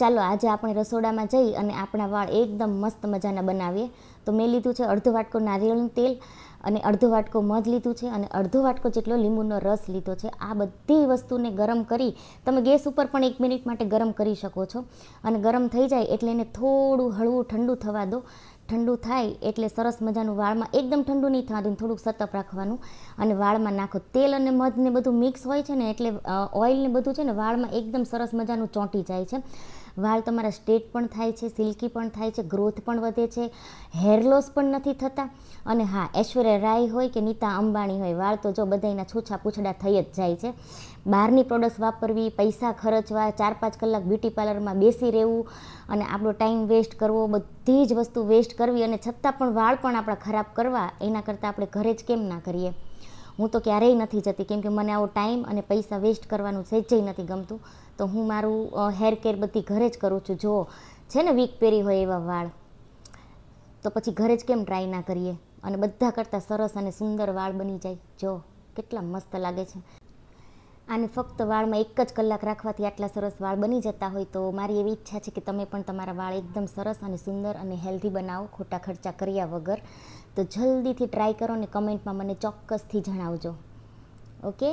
ચાલો આજે આપણે રસોડામાં જઈ અને આપણા વાળ એકદમ મસ્ત મજાના બનાવીએ તો મેં લીધું છે અડધો વાટકો નારિયેળનું તેલ અને અડધો વાટકો મધ લીધું છે અને અડધો વાટકો જેટલો લીંબુનો રસ લીધો છે આ બધી વસ્તુને ગરમ કરી તમે ગેસ ઉપર પણ એક મિનિટ માટે ગરમ કરી શકો છો અને ગરમ થઈ જાય એટલે એને થોડું હળવું ઠંડુ થવા દો ઠંડુ થાય એટલે સરસ મજાનું વાળમાં એકદમ ઠંડુ નહીં થવા થવાનું થોડુંક સતપ રાખવાનું અને વાળમાં નાખો તેલ અને મધ ને બધું મિક્સ હોય છે ને એટલે ઓઇલને બધું છે ને વાળમાં એકદમ સરસ મજાનું ચોંટી જાય છે વાળ તમારા સ્ટેટ પણ થાય છે સિલ્કી પણ થાય છે ગ્રોથ પણ વધે છે હેર લોસ પણ નથી થતા અને હા ઐશ્વર્યા રાય હોય કે નીતા અંબાણી હોય વાળ તો જો બધાના છૂછા પૂછડા થઈ જ જાય છે બહારની પ્રોડક્ટ્સ વાપરવી પૈસા ખર્ચવા ચાર પાંચ કલાક બ્યુટી પાર્લરમાં બેસી રહેવું અને આપણો ટાઈમ વેસ્ટ કરવો બધી જ વસ્તુ વેસ્ટ કરવી અને છતાં પણ વાળ પણ આપણા ખરાબ કરવા એના કરતાં આપણે ઘરે જ કેમ ના કરીએ હું તો ક્યારેય નથી જતી કેમ કે મને આવો ટાઈમ અને પૈસા વેસ્ટ કરવાનું સહેજય નથી ગમતું તો હું મારું હેર કેર બધી ઘરે જ કરું છું જો છે ને વીક પહેરી હોય એવા વાળ તો પછી ઘરે જ કેમ ટ્રાય ના કરીએ અને બધા કરતાં સરસ અને સુંદર વાળ બની જાય જો કેટલા મસ્ત લાગે છે આને ફક્ત વાળમાં એક જ કલાક રાખવાથી આટલા સરસ વાળ બની જતા હોય તો મારી એવી ઈચ્છા છે કે તમે પણ તમારા વાળ એકદમ સરસ અને સુંદર અને હેલ્ધી બનાવો ખોટા ખર્ચા કર્યા વગર તો જલ્દીથી ટ્રાય કરો અને કમેન્ટમાં મને ચોક્કસથી જણાવજો ઓકે